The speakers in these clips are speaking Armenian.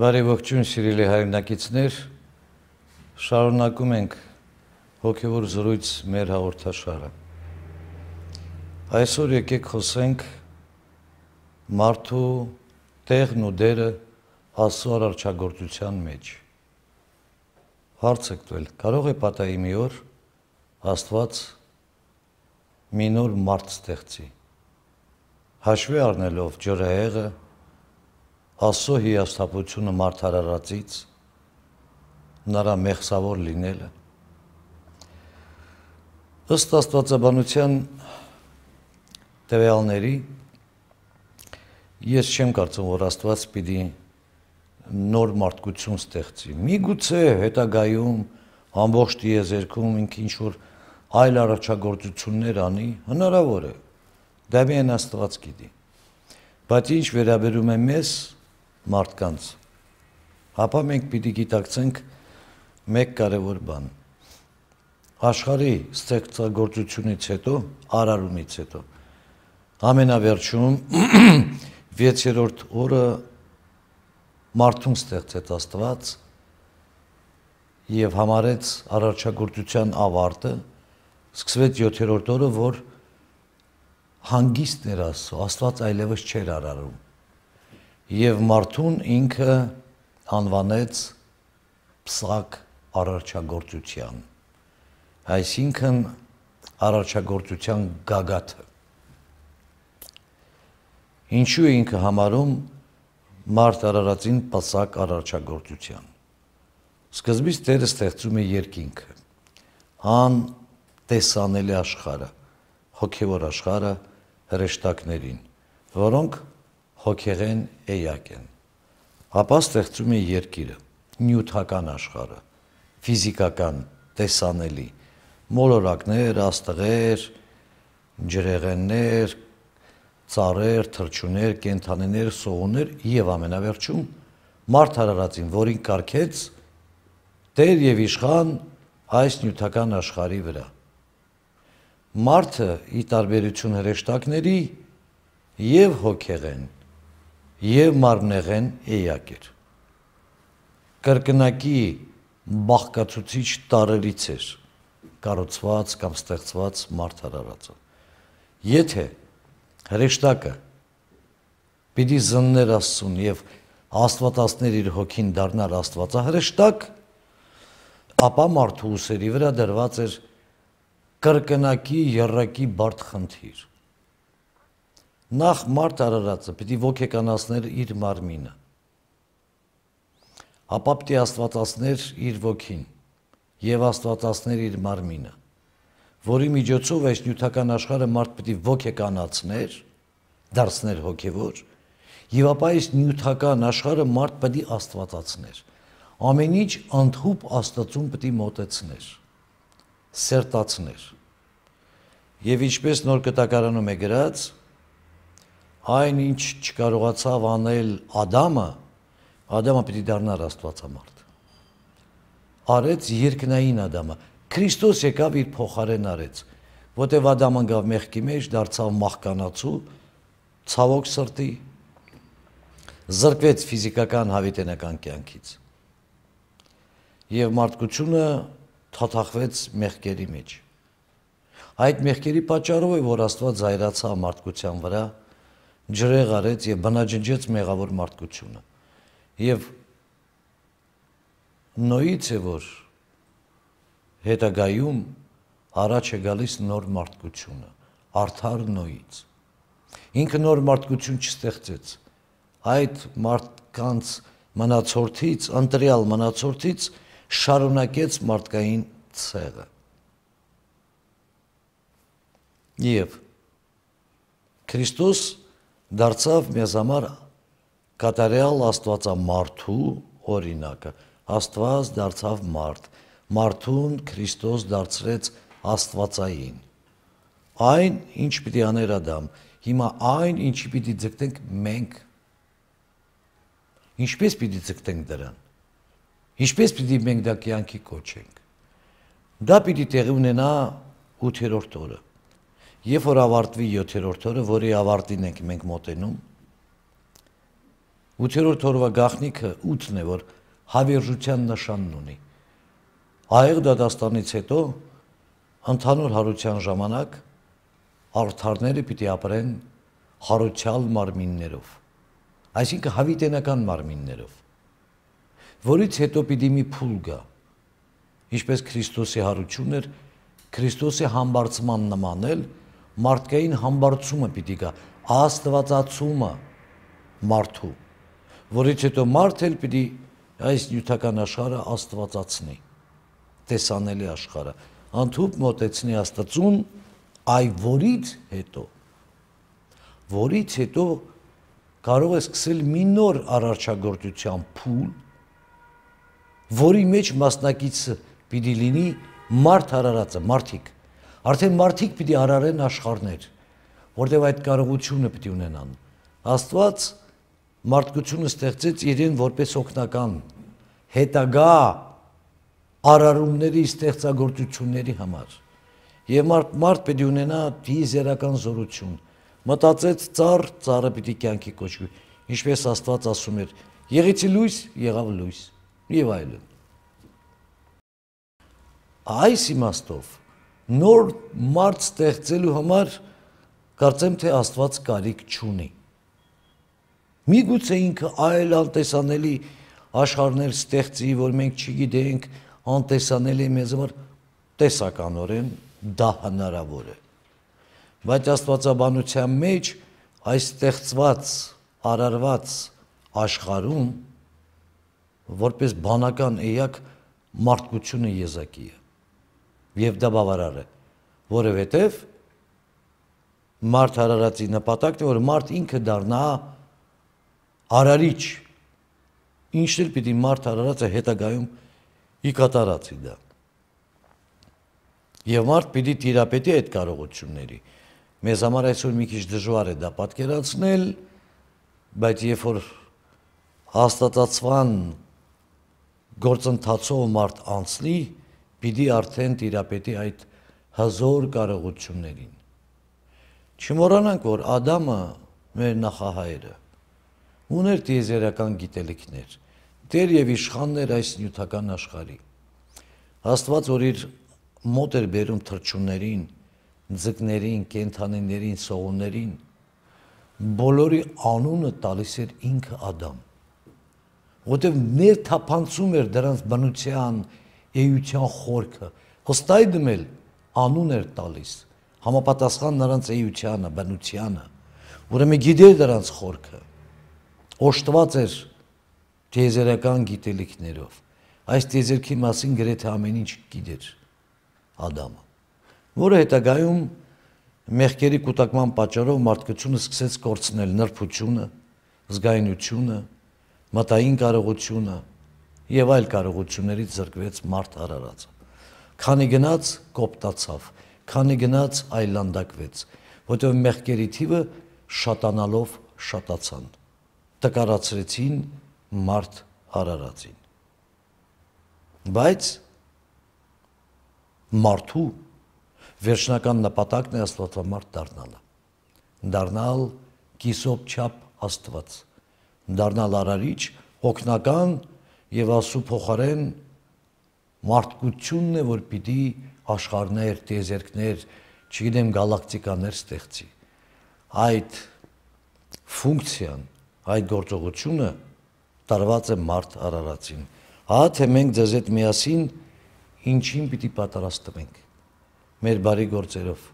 Բարի ողջույն սիրելի հայրենակիցներ։ Շարունակում ենք հոգևոր զրույց մեր հաղորդաշարը։ Այսօր եկեք խոսենք մարդու տեղն ու դերը Աստծո արարչագործության մեջ։ Հարց եք տվել, կարող է պատահի մի օր Աստված մի նոր մարդ ստեղծի։ Հաշվի առնելով ջրհեղեղը, Աստծո հիասթափությունը մարդարարածից նրա մեղսավոր լինելը ըստ աստվածաբանության տվյալների ես չեմ կարծում որ աստված պիտի նոր մարդկություն ստեղծի միգուցե հետագայում ամբողջ դիեզերքում ինքը ինչ որ այլ առաջագործություններ անի հնարավոր է դա միայն աստված գիտի բայց ինչ վերաբերում է մեզ մարդկանց։ Հապա մենք պիտի գիտակցենք մեկ կարևոր բան։ Աշխարհի ստեղծագործությունից հետո, արարումից հետո ամենավերջում 6-րդ օրը մարդուն ստեղծեց Աստված եւ համարեց առաջագործության ավարտը սկսվեց 7-րդ օրը որ հանգիստներ աստծո աստված այլևս չէր արարում եւ մարդուն ինքը հանվանեց պսակ արարչագործության այսինքն արարչագործության գագաթը ինչու է ինքը համարում մարդ արարածին պսակ արարչագործության սկզբից Տերը ստեղծում է երկինքը հան տեսանելի աշխարը հոգևոր աշխարը հրեշտակներին որոնք հոգեղեն էյակ են։ Ապա ստեղծում է երկիրը, նյութական աշխարը, ֆիզիկական, տեսանելի, մոլորակներ, աստղեր, ջրեղեններ, ծառեր, թրջուններ, կենթանիներ, սողուններ եւ ամենավերջում մարդ հարարածին, որին կարկեց Տեր եւ իշխան այս նյութական աշխարի վրա։ Մարդը ի տարբերություն հրեշտակների եւ հոգեղեն եւ մարմնեղեն էյակ էր։ Կրկնակի բաղկացուցիչ տարերից էր կառուցված կամ ստեղծված մարդ հարարածը։ Եթե հրեշտակը պիտի զններ Աստծուն եւ աստվածածներ իր հոգին դառնար աստվածահրեշտակ, ապա մարդու ուսերի վրա դրված էր կրկնակի երրակի բարդ խնդիր նախ մարդ արարածը պիտի ոգեկանացներ իր մարմինը ապա պիտի աստվածացներ իր ոգին եւ աստվածացներ իր մարմինը որի միջոցով այս նյութական աշխարհը մարդ պիտի ոգեկանացներ դարձներ հոգեվոր եւ ապա այս նյութական աշխարհը մարդ պիտի աստվածացներ ամեն ինչ անթուփ աստծուն պիտի մոտեցներ սերտացներ եւ ինչպես նոր կտակարանում է գրած այն ինչ չկարողացավ անել Ադամը, Ադամը պիտի դառնար Աստվածամարդ։ Արեց երկնային Ադամը։ Քրիստոս եկավ իր փոխարեն արեց, որտեվ Ադամը գավ մեղքի մեջ, դարձավ մահկանացու, ցավոք սրտի, զրկվեց ֆիզիկական հավիտենական կյանքից։ Եվ մարդկությունը թաթախվեց մեղքերի մեջ։ Այդ մեղքերի պատճառով է, որ Աստված զայրացավ մարդկության վրա ջրեղ արեց եւ բնաջնջեց մեղավոր մարդկությունը։ Եվ նոից է որ հետագայում առաջ է գալիս նոր մարդկությունը, արդար նոից։ Ինքը նոր մարդկություն չստեղծեց։ Այդ մարդկանց մնացորդից, ընտրյալ մնացորդից շարունակեց մարդկային ցեղը։ Եվ Քրիստոս դարձավ մեզ համար կատարյալ աստվածամարդու օրինակը։ Աստված դարձավ մարդ։ Մարդուն Քրիստոս դարձրեց աստվածային։ Այն, ինչ պիտի աներ Ադամ, հիմա այն, ինչի պիտի ձգտենք մենք։ Ինչպես պիտի ձգտենք դրան։ Ինչպես պիտի մենք դա կյանքի կոչենք։ Դա պիտի տեղի ունենա 8-րդ օրը։ Երբ որ ավարտվի 7-րդ օրը, որի ավարտին ենք մենք մոտենում, 8-րդ օրվա գախնիկը 8-ն է, որ հավերժության նշանն ունի։ Հայեր դատաստանից հետո ընդհանուր հարության ժամանակ արթարները պիտի ապրեն հարուցյալ մարմիններով, այսինքն հավիտենական մարմիններով, որից հետո պիտի մի փուլ գա, ինչպես Քրիստոսի հարությունն էր, Քրիստոսի համբարձման նմանել, մարդկային համբարձումը պիտի գա, աստվածացումը մարդու, որից հետո մարդ էլ պիտի այս նյութական աշխարհը աստվածացնի, տեսանելի աշխարհը, անթուփ մտեցնի աստծուն, այ որից հետո որից հետո կարող է սկսել մի նոր առարչագործության փուլ, որի մեջ մասնակիցը պիտի լինի մարդ հարարածը, մարդիկ։ մարդ Արդեն մարդիկ պիտի արարեն աշխարներ, որտեղ այդ կարողությունը պիտի ունենան։ Աստված մարդկությունը ստեղծեց իրեն որպես օգնական հետագա արարումների ստեղծագործությունների համար։ Եվ մարդ մարդ պետք է ունենա դիզերական զորություն։ Մտածեց ծառ, ծառը պիտի կյանքի կոչվի, ինչպես Աստված ասում էր. Եղեցի լույս, եղավ լույս, եւ այլն։ Այս իմաստով նոր մարդ ստեղծելու համար կարծեմ թե Աստված կարիք չունի։ Միգուցե ինքը այլ անտեսանելի աշխարհներ ստեղծի, որ մենք չգիտենք, անտեսանելի մեզ համար տեսականորեն դա հնարավոր է։ Բայց Աստվածաբանության մեջ այս ստեղծված, արարված աշխարհում որպես բանական էակ մարդկությունը եզակի է եւ դա բավարար է որովհետեւ մարդ հարարածի նպատակն է որ մարդ ինքը դառնա արարիչ ինչն էլ պիտի մարդ հարարածը հետագայում ի կատարածի դա եւ մարդ պիտի թիրապետի այդ կարողությունների մեզ համար այսօր մի քիչ դժվար է դա պատկերացնել բայց երբ որ հաստատացվան գործընթացով մարդ անցնի պիտի արդեն Տիրապետի այդ հզոր կարողություններին։ Չմոռանանք, որ Ադամը մեր նախահայրը ուներ դիեզերական գիտելիքներ, դեր եւ իշխաններ այս նյութական աշխարհի։ Աստված, որ իր մոտ էր բերում թրջուններին, ձկներին, կենթանիներին, սողուններին, բոլորի անունը տալիս էր ինքը Ադամ։ Որտեւ ներթափանցում էր դրանց բնության, էյության խորքը։ Հստայդմ էլ անուն էր տալիս համապատասխան նրանց էյությանը, բնությանը։ Ուրեմն գիտեր դրանց խորքը։ Օշտված էր տիեզերական գիտելիքներով։ Այս տիեզերքի մասին գրեթե ամեն ինչ գիտեր Ադամը, որը հետագայում մեղքերի կൂട്ടակման պատճառով մարդկությունը սկսեց կորցնել նրբությունը, զգայունությունը, մտային կարողությունը, եւ այլ կարողություններից զրկվեց մարդ Արարածը։ Քանի գնաց կոպտացավ, քանի գնաց այլանդակվեց, որտեղ մեղքերի թիվը շատանալով շատացան։ Տկարացրեցին մարդ Արարածին։ Բայց մարդու վերջնական նպատակն է աստվածամարտ դառնալը։ Դառնալ կիսոպ չափ Աստված։ Դառնալ արարիչ, հոգնական եւ աստու փոխարեն մարդկությունն է, որ պիտի աշխարհներ, տիեզերքներ, չգիտեմ, գալակտիկաներ ստեղծի։ Այդ ֆունկցիան, այդ գործողությունը տարված է մարդ Արարածին։ Հա թե մենք ձեզ հետ միասին ինչին պիտի պատրաստ տվենք։ Մեր բարի գործերով,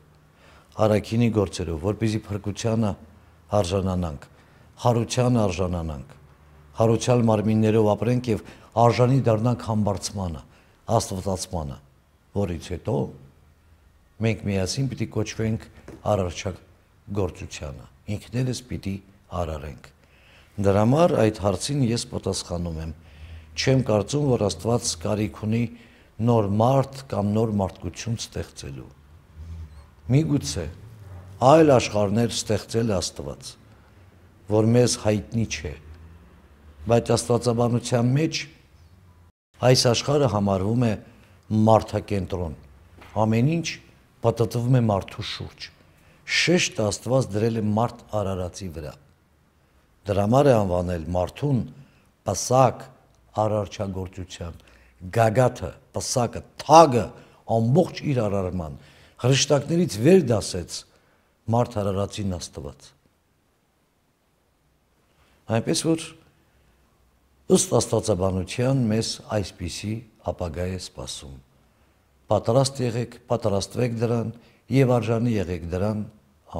արաքինի գործերով, որպեսզի փրկությանը արժանանանք, հարությանը արժանանանք հարուցյալ մարմիններով ապրենք եւ արժանի դառնանք համբարձմանը, աստվածացմանը, որից հետո մենք միասին պիտի կոչվենք արարչակ գործությանը։ Ինքներս պիտի արարենք։ Դրա համար այդ հարցին ես պատասխանում եմ։ Չեմ կարծում, որ Աստված կարիք ունի նոր մարդ կամ նոր մարդկություն ստեղծելու։ Միգուցե այլ աշխարհներ ստեղծել Աստված, որ մեզ հայտնի չէ բայց աստվածաբանության մեջ այս աշխարհը համարվում է մարդակենտրոն։ Ամեն ինչ պատտվում է մարդու շուրջ։ Շեշտը Աստված դրել է մարդ արարածի վրա։ Դրա համար է անվանել մարդուն պսակ արարչագործության։ Գագաթը, պսակը, թագը ամբողջ իր արարման հրեշտակներից վեր դասեց մարդ արարածին Աստված։ Այնպես որ Ըստ աստվածաբանության մեզ այսպիսի ապագա է սպասում։ Պատրաստ եղեք, պատրաստվեք դրան եւ արժանի եղեք դրան։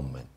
Ամեն։